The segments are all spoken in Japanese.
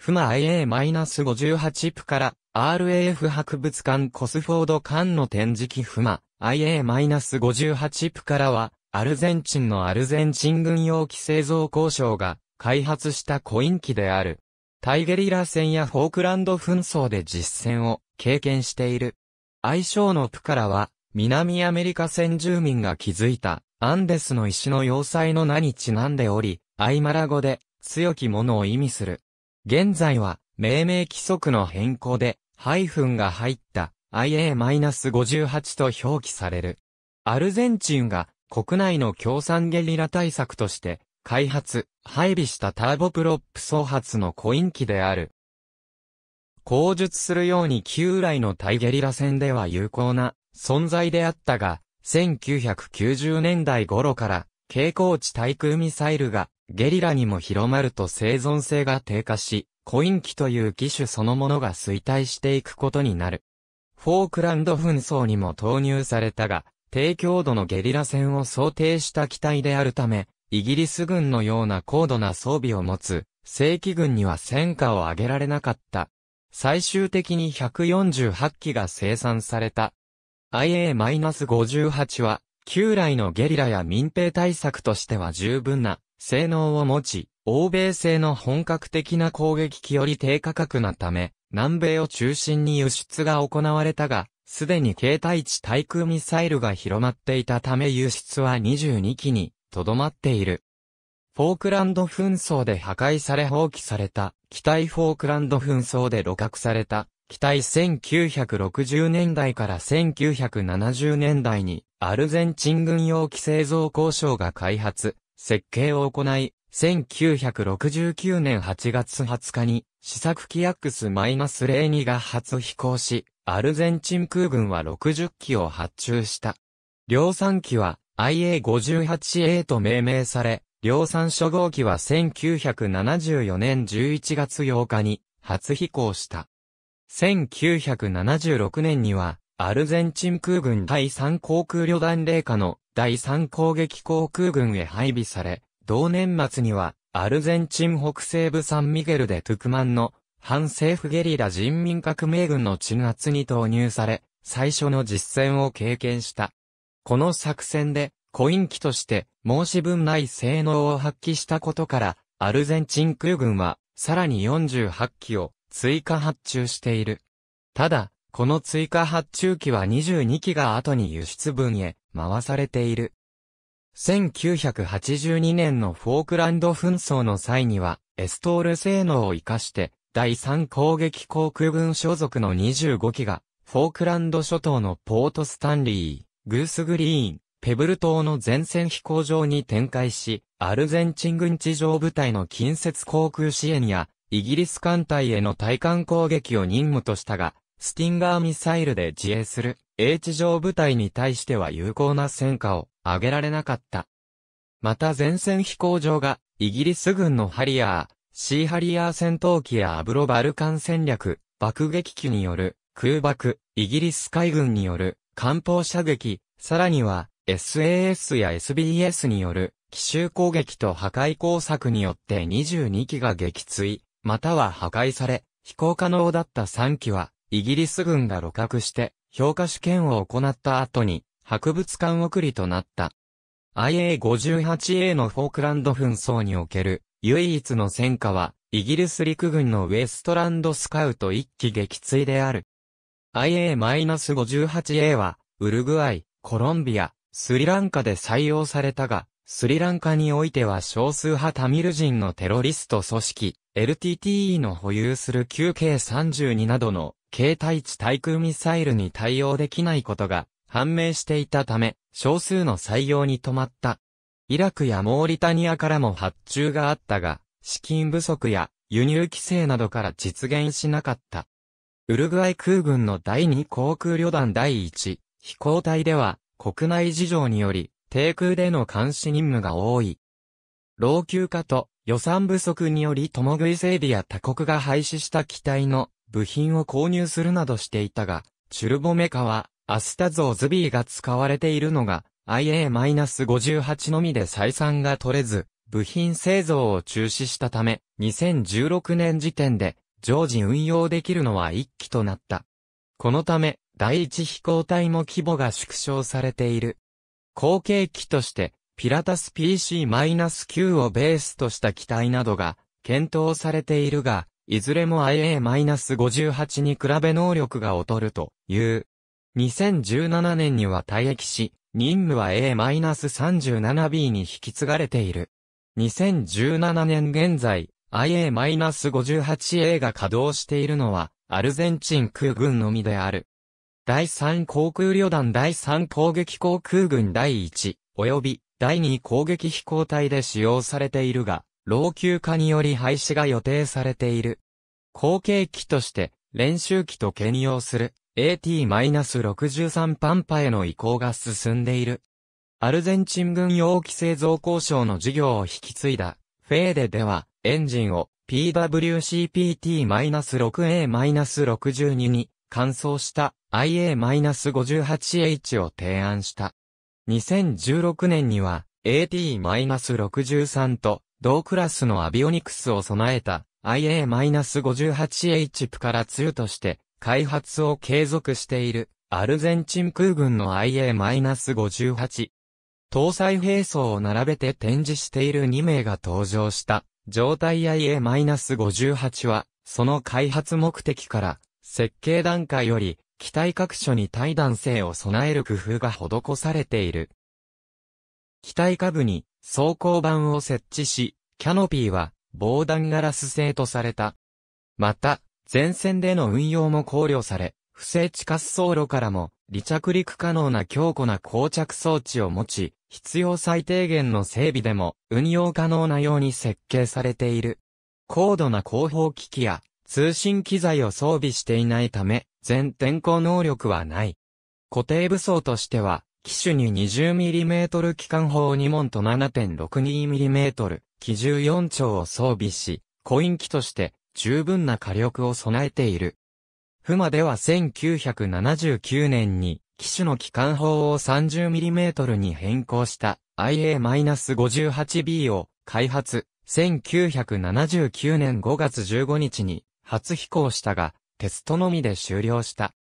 フマ IA-58 プから RAF 博物館コスフォード館の展示機フマ IA-58 プからはアルゼンチンのアルゼンチン軍用機製造工廠が開発したコイン機である。タイゲリラ戦やフォークランド紛争で実戦を経験している。愛称のプからは南アメリカ先住民が築いたアンデスの石の要塞の名にちなんでおり、アイマラ語で強き者を意味する。現在は、命名規則の変更で、ハイフンが入った IA-58 と表記される。アルゼンチンが国内の共産ゲリラ対策として開発、配備したターボプロップ総発のコイン機である。口述するように旧来の対ゲリラ戦では有効な存在であったが、1990年代頃から、蛍光地対空ミサイルがゲリラにも広まると生存性が低下し、コイン機という機種そのものが衰退していくことになる。フォークランド紛争にも投入されたが、低強度のゲリラ戦を想定した機体であるため、イギリス軍のような高度な装備を持つ、正規軍には戦果を上げられなかった。最終的に148機が生産された。IA-58 は、旧来のゲリラや民兵対策としては十分な性能を持ち、欧米製の本格的な攻撃機より低価格なため、南米を中心に輸出が行われたが、すでに携帯地対空ミサイルが広まっていたため輸出は22機にとどまっている。フォークランド紛争で破壊され放棄された、機体フォークランド紛争で露獲された、機体1960年代から1970年代に、アルゼンチン軍用機製造工渉が開発、設計を行い、1969年8月20日に、試作機アックス -02 が初飛行し、アルゼンチン空軍は60機を発注した。量産機は IA58A と命名され、量産初号機は1974年11月8日に初飛行した。1976年には、アルゼンチン空軍第3航空旅団霊下の第3攻撃航空軍へ配備され、同年末には、アルゼンチン北西部サンミゲルでトゥクマンの反政府ゲリラ人民革命軍の鎮圧に投入され、最初の実戦を経験した。この作戦で、コイン機として申し分ない性能を発揮したことから、アルゼンチン空軍は、さらに48機を追加発注している。ただ、この追加発注機は22機が後に輸出分へ回されている。1982年のフォークランド紛争の際には、エストール性能を活かして、第3攻撃航空軍所属の25機が、フォークランド諸島のポートスタンリー、グースグリーン、ペブル島の前線飛行場に展開し、アルゼンチン軍地上部隊の近接航空支援や、イギリス艦隊への対艦攻撃を任務としたが、スティンガーミサイルで自衛する。英知上部隊に対しては有効な戦果を上げられなかった。また前線飛行場が、イギリス軍のハリアー、シーハリアー戦闘機やアブロバルカン戦略、爆撃機による空爆、イギリス海軍による艦砲射撃、さらには SAS や SBS による奇襲攻撃と破壊工作によって22機が撃墜、または破壊され、飛行可能だった3機はイギリス軍が露覚して、評価試験を行った後に、博物館送りとなった。IA58A のフォークランド紛争における、唯一の戦果は、イギリス陸軍のウェストランドスカウト1機撃墜である。IA58A は、ウルグアイ、コロンビア、スリランカで採用されたが、スリランカにおいては少数派タミル人のテロリスト組織、LTTE の保有する QK32 などの携帯地対空ミサイルに対応できないことが判明していたため、少数の採用に止まった。イラクやモーリタニアからも発注があったが、資金不足や輸入規制などから実現しなかった。ウルグアイ空軍の第2航空旅団第1飛行隊では国内事情により低空での監視任務が多い。老朽化と予算不足により共食い整備や他国が廃止した機体の部品を購入するなどしていたが、チュルボメカは、アスタゾーズ B が使われているのが、IA-58 のみで採算が取れず、部品製造を中止したため、2016年時点で、常時運用できるのは1機となった。このため、第一飛行隊も規模が縮小されている。後継機として、ピラタス PC-9 をベースとした機体などが検討されているが、いずれも IA-58 に比べ能力が劣るという。2017年には退役し、任務は A-37B に引き継がれている。2017年現在、IA-58A が稼働しているのは、アルゼンチン空軍のみである。第3航空旅団第3攻撃航空軍第1、及び第2攻撃飛行隊で使用されているが、老朽化により廃止が予定されている。後継機として、練習機と兼用する AT-63 パンパへの移行が進んでいる。アルゼンチン軍用機製造工渉の事業を引き継いだ、フェーデでは、エンジンを PWCPT-6A-62 に、換装した IA-58H を提案した。2016年には AT-63 と同クラスのアビオニクスを備えた IA-58H プから2として開発を継続しているアルゼンチン空軍の IA-58。搭載兵装を並べて展示している2名が登場した状態 IA-58 はその開発目的から設計段階より機体各所に対弾性を備える工夫が施されている。機体下部に装甲板を設置し、キャノピーは防弾ガラス製とされた。また、前線での運用も考慮され、不正地滑走路からも離着陸可能な強固な膠着装置を持ち、必要最低限の整備でも運用可能なように設計されている。高度な広報機器や通信機材を装備していないため、全天候能力はない。固定武装としては、機種に 20mm 機関砲2門と 7.62mm 機14丁を装備し、コイン機として十分な火力を備えている。フマでは1979年に機種の機関砲を 30mm に変更した IA-58B を開発、1979年5月15日に初飛行したが、テストのみで終了した。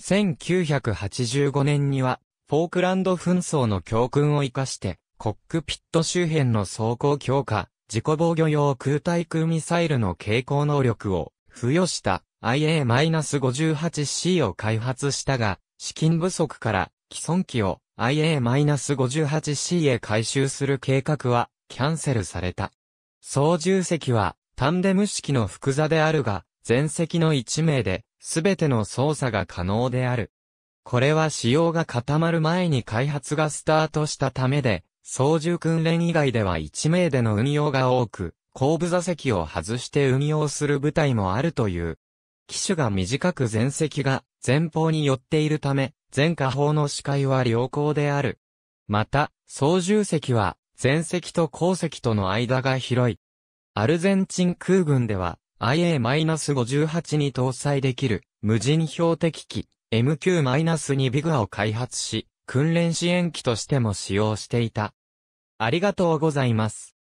1985年にはフォークランド紛争の教訓を活かして、コックピット周辺の走行強化、自己防御用空対空ミサイルの傾向能力を付与した IA-58C を開発したが、資金不足から既存機を IA-58C へ回収する計画はキャンセルされた。操縦席はタンデム式の複座であるが、全席の1名で全ての操作が可能である。これは仕様が固まる前に開発がスタートしたためで、操縦訓練以外では1名での運用が多く、後部座席を外して運用する部隊もあるという。機種が短く前席が前方に寄っているため、前下方の視界は良好である。また、操縦席は前席と後席との間が広い。アルゼンチン空軍では IA-58 に搭載できる無人標的機 MQ-2 ビグアを開発し、訓練支援機としても使用していた。ありがとうございます。